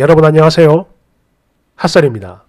여러분 안녕하세요. 핫설입니다.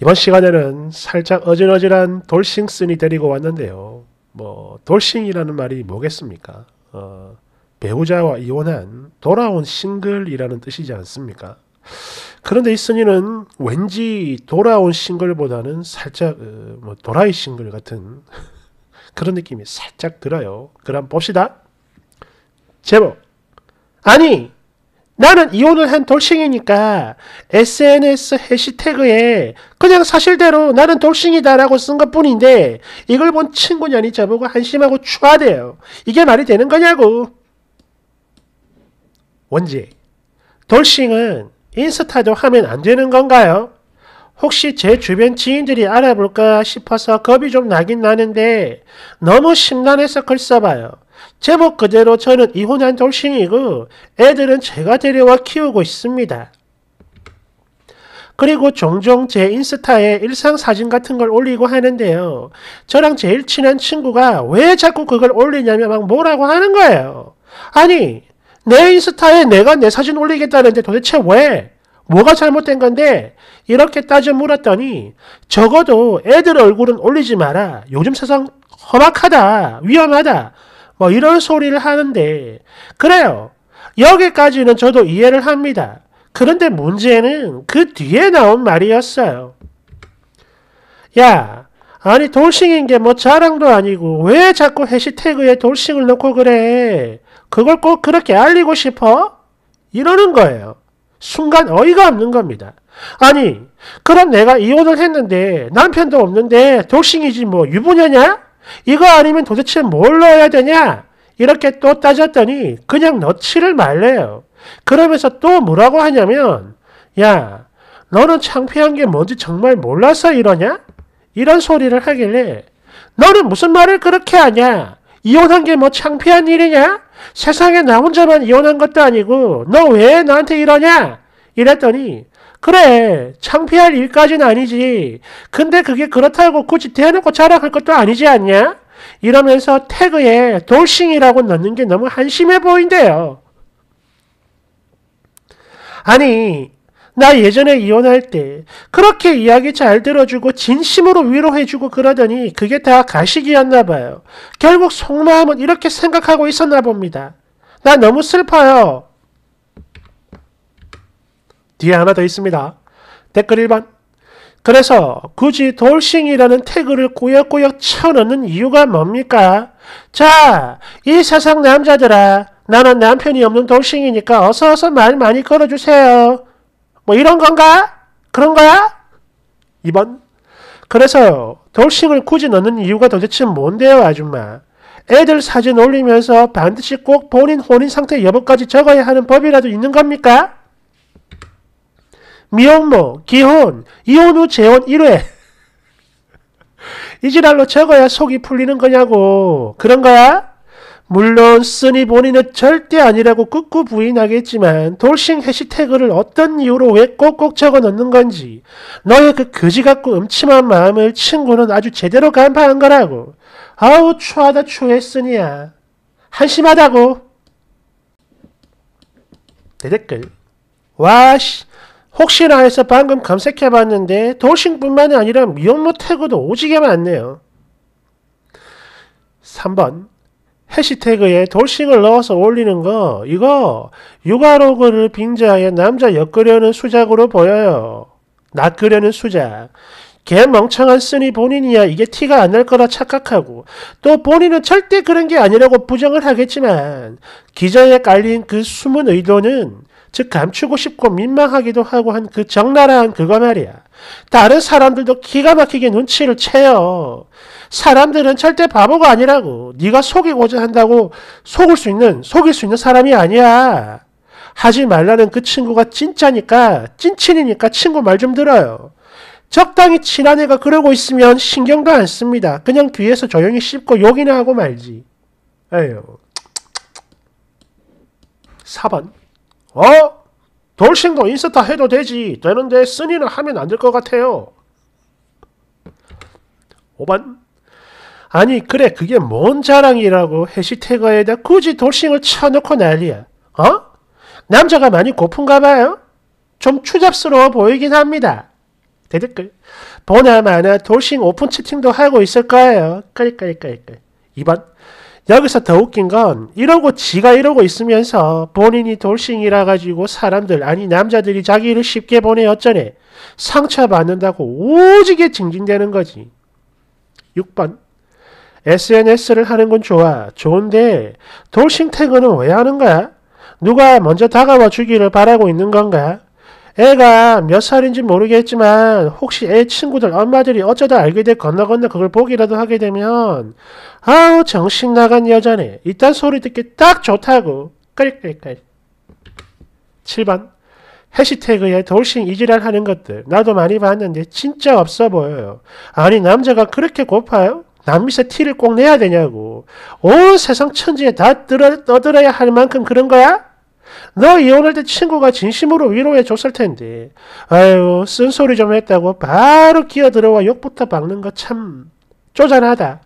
이번 시간에는 살짝 어질어질한 돌싱슨이 데리고 왔는데요. 뭐 돌싱이라는 말이 뭐겠습니까? 어, 배우자와 이혼한 돌아온 싱글이라는 뜻이지 않습니까? 그런데 이 쓴이는 왠지 돌아온 싱글보다는 살짝 어, 뭐 도라이 싱글 같은 그런 느낌이 살짝 들어요. 그럼 봅시다. 제목 아니 나는 이혼을 한 돌싱이니까 SNS 해시태그에 그냥 사실대로 나는 돌싱이다라고 쓴 것뿐인데 이걸 본 친구년이 저보고 한심하고 추하대요. 이게 말이 되는 거냐고. 원지, 돌싱은 인스타도 하면 안 되는 건가요? 혹시 제 주변 지인들이 알아볼까 싶어서 겁이 좀 나긴 나는데 너무 심란해서 글 써봐요. 제목 그대로 저는 이혼한 돌싱이고 애들은 제가 데려와 키우고 있습니다. 그리고 종종 제 인스타에 일상 사진 같은 걸 올리고 하는데요. 저랑 제일 친한 친구가 왜 자꾸 그걸 올리냐며 막 뭐라고 하는 거예요. 아니, 내 인스타에 내가 내 사진 올리겠다는데 도대체 왜? 뭐가 잘못된 건데? 이렇게 따져 물었더니 적어도 애들 얼굴은 올리지 마라. 요즘 세상 험악하다. 위험하다. 뭐 이런 소리를 하는데 그래요. 여기까지는 저도 이해를 합니다. 그런데 문제는 그 뒤에 나온 말이었어요. 야, 아니 돌싱인 게 뭐 자랑도 아니고 왜 자꾸 해시태그에 돌싱을 넣고 그래? 그걸 꼭 그렇게 알리고 싶어? 이러는 거예요. 순간 어이가 없는 겁니다. 아니 그럼 내가 이혼을 했는데 남편도 없는데 독신이지 뭐 유부녀냐? 이거 아니면 도대체 뭘 넣어야 되냐? 이렇게 또 따졌더니 그냥 넣지를 말래요. 그러면서 또 뭐라고 하냐면 야 너는 창피한 게 뭔지 정말 몰라서 이러냐? 이런 소리를 하길래 너는 무슨 말을 그렇게 하냐? 이혼한 게 뭐 창피한 일이냐? 세상에 나 혼자만 이혼한 것도 아니고 너 왜 나한테 이러냐? 이랬더니 그래 창피할 일까지는 아니지 근데 그게 그렇다고 굳이 대놓고 자랑할 것도 아니지 않냐? 이러면서 태그에 돌싱이라고 넣는 게 너무 한심해 보인대요. 아니 나 예전에 이혼할 때 그렇게 이야기 잘 들어주고 진심으로 위로해주고 그러더니 그게 다 가식이었나 봐요. 결국 속마음은 이렇게 생각하고 있었나 봅니다. 나 너무 슬퍼요. 뒤에 하나 더 있습니다. 댓글 1번 그래서 굳이 돌싱이라는 태그를 꾸역꾸역 쳐넣는 이유가 뭡니까? 자, 이 세상 남자들아, 나는 남편이 없는 돌싱이니까 어서어서 말 많이 걸어주세요. 뭐 이런 건가? 그런 거야? 2번. 그래서 돌싱을 굳이 넣는 이유가 도대체 뭔데요, 아줌마? 애들 사진 올리면서 반드시 꼭 본인 혼인 상태 여부까지 적어야 하는 법이라도 있는 겁니까? 미혼모, 기혼, 이혼 후 재혼 1회. 이지랄로 적어야 속이 풀리는 거냐고. 그런 거야? 물론 쓰니 본인은 절대 아니라고 꾹꾹 부인하겠지만 돌싱 해시태그를 어떤 이유로 왜 꼭꼭 적어 넣는 건지 너의 그 거지 같고 음침한 마음을 친구는 아주 제대로 간파한 거라고. 아우 추하다 추했으니야 한심하다고. 대댓글 와씨 혹시나 해서 방금 검색해봤는데 돌싱뿐만이 아니라 미혼모 태그도 오지게 많네요. 3번 해시태그에 돌싱을 넣어서 올리는 거 이거 육아로그를 빙자해 남자 엮으려는 수작으로 보여요. 낚으려는 수작. 개 멍청한 쓰니 본인이야 이게 티가 안 날 거라 착각하고 또 본인은 절대 그런 게 아니라고 부정을 하겠지만 기자에 깔린 그 숨은 의도는 즉 감추고 싶고 민망하기도 하고 한 그 적나라한 그거 말이야. 다른 사람들도 기가 막히게 눈치를 채요. 사람들은 절대 바보가 아니라고. 네가 속이고자 한다고 속을 수 있는 속일 수 있는 사람이 아니야. 하지 말라는 그 친구가 진짜니까 찐친이니까 친구 말 좀 들어요. 적당히 친한 애가 그러고 있으면 신경도 안 씁니다. 그냥 뒤에서 조용히 씹고 욕이나 하고 말지. 에휴. 4번. 어? 돌싱도 인스타 해도 되지 되는데 쓰니는 하면 안 될 것 같아요. 5번 아니 그래 그게 뭔 자랑이라고 해시태그에다 굳이 돌싱을 쳐놓고 난리야. 어? 남자가 많이 고픈가 봐요? 좀 추잡스러워 보이긴 합니다. 대댓글 보나마나 돌싱 오픈 채팅도 하고 있을 거예요. 까리까리까리까 2번 여기서 더 웃긴 건 이러고 지가 이러고 있으면서 본인이 돌싱이라 가지고 사람들 아니 남자들이 자기를 쉽게 보내 어쩌네 상처받는다고 오지게 징징대는 거지. 6번 SNS를 하는 건 좋아. 좋은데 돌싱 태그는 왜 하는 거야? 누가 먼저 다가와 주기를 바라고 있는 건가? 애가 몇 살인지 모르겠지만 혹시 애 친구들 엄마들이 어쩌다 알게 돼 건너 건너 그걸 보기라도 하게 되면 아우 정신 나간 여자네 이딴 소리 듣기 딱 좋다고 끌끌끌 7번 해시태그에 돌싱 이지랄 하는 것들 나도 많이 봤는데 진짜 없어 보여요 아니 남자가 그렇게 고파요? 남미세 티를 꼭 내야 되냐고 온 세상 천지에 다 떠들어야 할 만큼 그런 거야? 너 이혼할 때 친구가 진심으로 위로해 줬을 텐데 아유 쓴소리 좀 했다고 바로 기어들어와 욕부터 박는 거 참 쪼잔하다.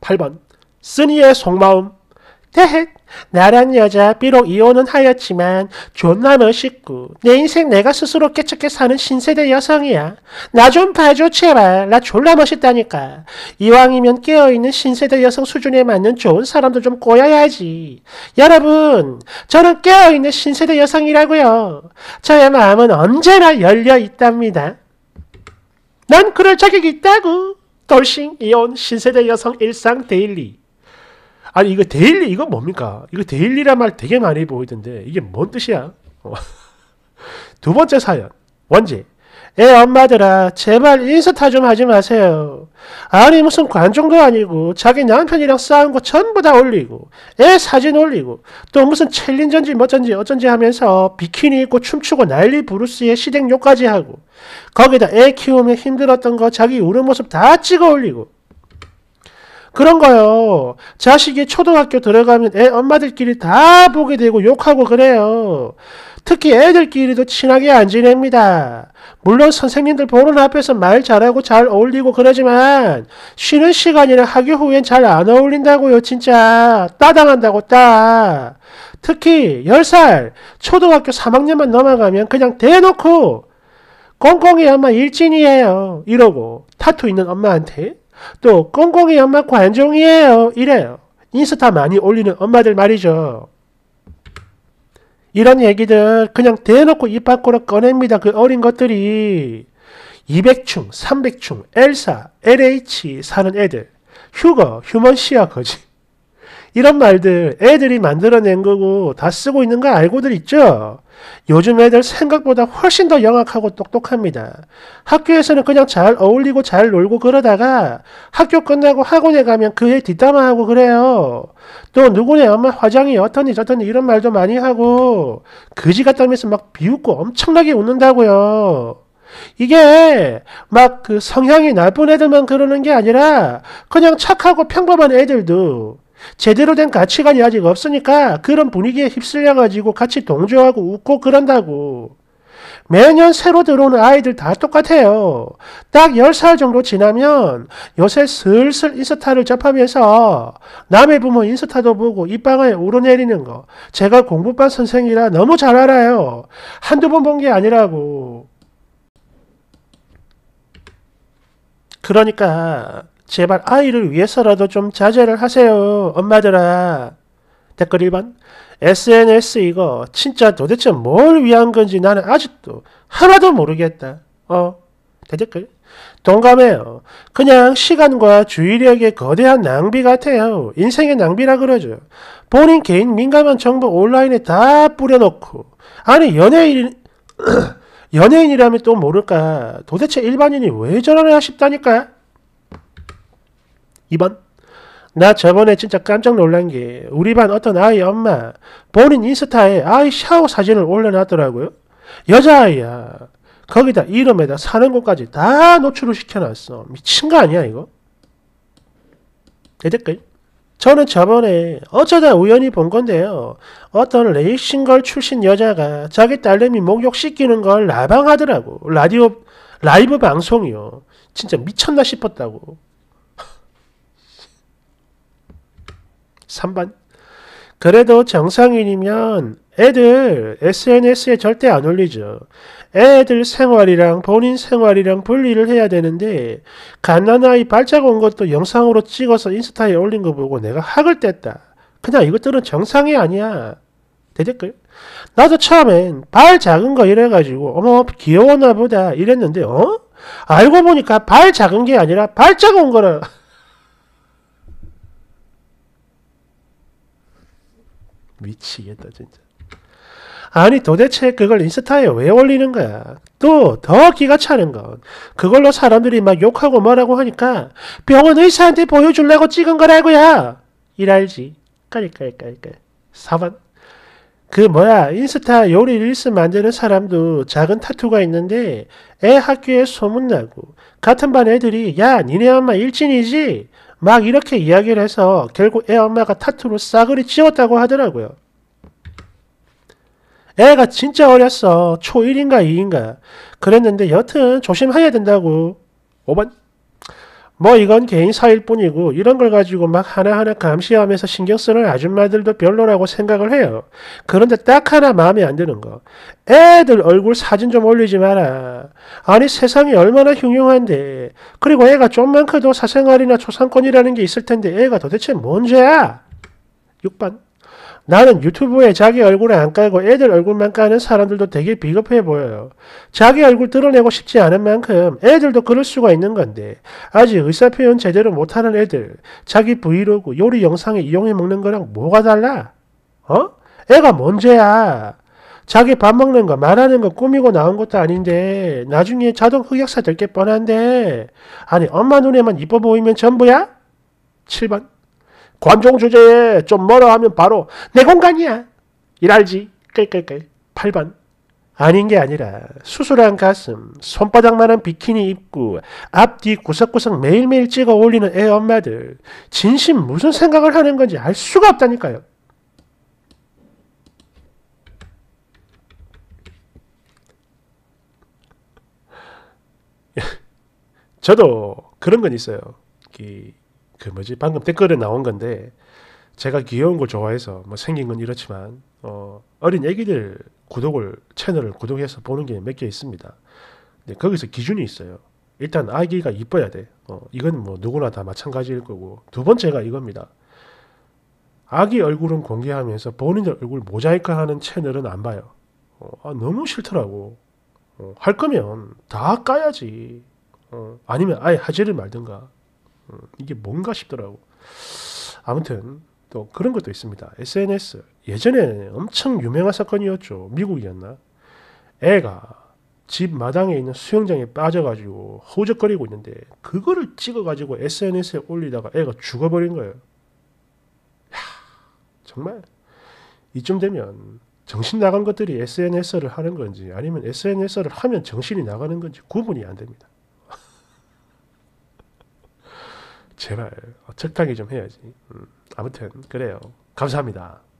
8번 쓰니의 속마음 대헷 나란 여자 비록 이혼은 하였지만 존나 멋있고 내 인생 내가 스스로 깨척해 사는 신세대 여성이야. 나 좀 봐줘 제발. 나 존나 멋있다니까. 이왕이면 깨어있는 신세대 여성 수준에 맞는 좋은 사람도 좀 꼬여야지. 여러분 저는 깨어있는 신세대 여성이라고요. 저의 마음은 언제나 열려 있답니다. 난 그럴 자격이 있다고. 돌싱 이혼 신세대 여성 일상 데일리 아니 이거 데일리 이거 뭡니까? 이거 데일리란 말 되게 많이 보이던데 이게 뭔 뜻이야? 어. 두 번째 사연 원지 애 엄마들아 제발 인스타 좀 하지 마세요. 아니 무슨 관종도 아니고 자기 남편이랑 싸운 거 전부 다 올리고 애 사진 올리고 또 무슨 챌린전지 뭐쩐지 어쩐지 하면서 비키니 입고 춤추고 난리 브루스의시댁요까지 하고 거기다 애 키우며 힘들었던 거 자기 우는 모습 다 찍어 올리고 그런 거요. 자식이 초등학교 들어가면 애 엄마들끼리 다 보게 되고 욕하고 그래요. 특히 애들끼리도 친하게 안 지냅니다. 물론 선생님들 보는 앞에서 말 잘하고 잘 어울리고 그러지만 쉬는 시간이나 학교 후엔 잘 안 어울린다고요 진짜. 따당한다고 따. 특히 10살 초등학교 3학년만 넘어가면 그냥 대놓고 꽁꽁이 엄마 일진이에요 이러고 타투 있는 엄마한테 또 꽁꽁이 엄마 관종이에요. 이래요. 인스타 많이 올리는 엄마들 말이죠. 이런 얘기들 그냥 대놓고 입 밖으로 꺼냅니다. 그 어린 것들이 200충, 300충, 엘사, LH 사는 애들, 휴거, 휴먼시아 거지. 이런 말들 애들이 만들어낸 거고 다 쓰고 있는 거 알고들 있죠? 요즘 애들 생각보다 훨씬 더 영악하고 똑똑합니다. 학교에서는 그냥 잘 어울리고 잘 놀고 그러다가 학교 끝나고 학원에 가면 그 애 뒷담화하고 그래요. 또 누구네 엄마 화장이 어떠니 저떠니 이런 말도 많이 하고 그지 같다면서 막 비웃고 엄청나게 웃는다고요. 이게 막 그 성향이 나쁜 애들만 그러는 게 아니라 그냥 착하고 평범한 애들도 제대로 된 가치관이 아직 없으니까 그런 분위기에 휩쓸려가지고 같이 동조하고 웃고 그런다고. 매년 새로 들어오는 아이들 다 똑같아요. 딱 10살 정도 지나면 요새 슬슬 인스타를 접하면서 남의 부모 인스타도 보고 입방아에 오르내리는 거 제가 공부반 선생이라 너무 잘 알아요. 한두 번 본 게 아니라고. 그러니까 제발 아이를 위해서라도 좀 자제를 하세요. 엄마들아. 댓글 1번. SNS 이거 진짜 도대체 뭘 위한 건지 나는 아직도 하나도 모르겠다. 어. 대댓글. 동감해요. 그냥 시간과 주의력의 거대한 낭비 같아요. 인생의 낭비라 그러죠. 본인 개인 민감한 정보 온라인에 다 뿌려놓고 아니 연예인 연예인이라면 또 모를까 도대체 일반인이 왜 저러냐 싶다니까 2번. 나 저번에 진짜 깜짝 놀란 게 우리 반 어떤 아이 엄마 본인 인스타에 아이 샤워 사진을 올려놨더라고요. 여자아이야. 거기다 이름에다 사는 곳까지 다 노출을 시켜놨어. 미친 거 아니야 이거? 대댓글. 저는 저번에 어쩌다 우연히 본 건데요. 어떤 레이싱걸 출신 여자가 자기 딸내미 목욕 시키는 걸 라방하더라고. 라디오, 라이브 방송이요. 진짜 미쳤나 싶었다고. 3번. 그래도 정상인이면 애들 SNS에 절대 안 올리죠. 애들 생활이랑 본인 생활이랑 분리를 해야 되는데 갓난아이 발작 온 것도 영상으로 찍어서 인스타에 올린 거 보고 내가 학을 뗐다. 그냥 이것들은 정상이 아니야. 대댓글. 나도 처음엔 발 작은 거 이래가지고 어머 귀여워나 보다 이랬는데 어? 알고 보니까 발 작은 게 아니라 발작 온 거라. 미치겠다 진짜. 아니 도대체 그걸 인스타에 왜 올리는 거야? 또 더 기가 차는 건 그걸로 사람들이 막 욕하고 뭐라고 하니까 병원 의사한테 보여주려고 찍은 거라고야. 일알지. 까리까리까리까 사반. 그 뭐야 인스타 요리 릴스 만드는 사람도 작은 타투가 있는데 애 학교에 소문나고 같은 반 애들이 야 니네 엄마 일진이지? 막 이렇게 이야기를 해서 결국 애 엄마가 타투로 싸그리 지웠다고 하더라고요. 애가 진짜 어렸어. 초1인가 2인가. 그랬는데 여튼 조심해야 된다고. 5번. 뭐 이건 개인 사일 뿐이고 이런 걸 가지고 막 하나하나 감시하면서 신경 쓰는 아줌마들도 별로라고 생각을 해요. 그런데 딱 하나 마음에 안 드는 거. 애들 얼굴 사진 좀 올리지 마라. 아니 세상이 얼마나 흉흉한데. 그리고 애가 좀만 커도 사생활이나 초상권이라는 게 있을 텐데 애가 도대체 뭔 죄야? 6번. 나는 유튜브에 자기 얼굴에 안 깔고 애들 얼굴만 까는 사람들도 되게 비겁해 보여요. 자기 얼굴 드러내고 싶지 않은 만큼 애들도 그럴 수가 있는 건데 아직 의사표현 제대로 못하는 애들 자기 브이로그 요리 영상에 이용해 먹는 거랑 뭐가 달라? 어? 애가 뭔죄야? 자기 밥 먹는 거 말하는 거 꾸미고 나온 것도 아닌데 나중에 자동 흑역사 될 게 뻔한데 아니 엄마 눈에만 이뻐 보이면 전부야? 7번 관종 주제에 좀 뭐라 하면 바로 내 공간이야. 일알지. 끌끌끌. 8번. 아닌 게 아니라 수술한 가슴, 손바닥만한 비키니 입고 앞뒤 구석구석 매일매일 찍어 올리는 애 엄마들 진심 무슨 생각을 하는 건지 알 수가 없다니까요. 저도 그런 건 있어요. 그 뭐지 방금 댓글에 나온 건데 제가 귀여운 걸 좋아해서 뭐 생긴 건 이렇지만 어, 어린 애기들 구독을 채널을 구독해서 보는 게 몇 개 있습니다. 근데 거기서 기준이 있어요. 일단 아기가 이뻐야 돼. 어, 이건 뭐 누구나 다 마찬가지일 거고 두 번째가 이겁니다. 아기 얼굴은 공개하면서 본인 얼굴 모자이크하는 채널은 안 봐요. 어, 아, 너무 싫더라고. 어, 할 거면 다 까야지. 어, 아니면 아예 하지를 말든가. 음, 이게 뭔가 싶더라고. 아무튼 또 그런 것도 있습니다. SNS 예전에 엄청 유명한 사건이었죠. 미국이었나? 애가 집 마당에 있는 수영장에 빠져가지고 호적거리고 있는데 그거를 찍어가지고 SNS에 올리다가 애가 죽어버린 거예요. 야, 정말 이쯤 되면 정신 나간 것들이 SNS를 하는 건지 아니면 SNS를 하면 정신이 나가는 건지 구분이 안 됩니다. 제발 적당이좀 어, 해야지. 음, 아무튼 그래요. 감사합니다.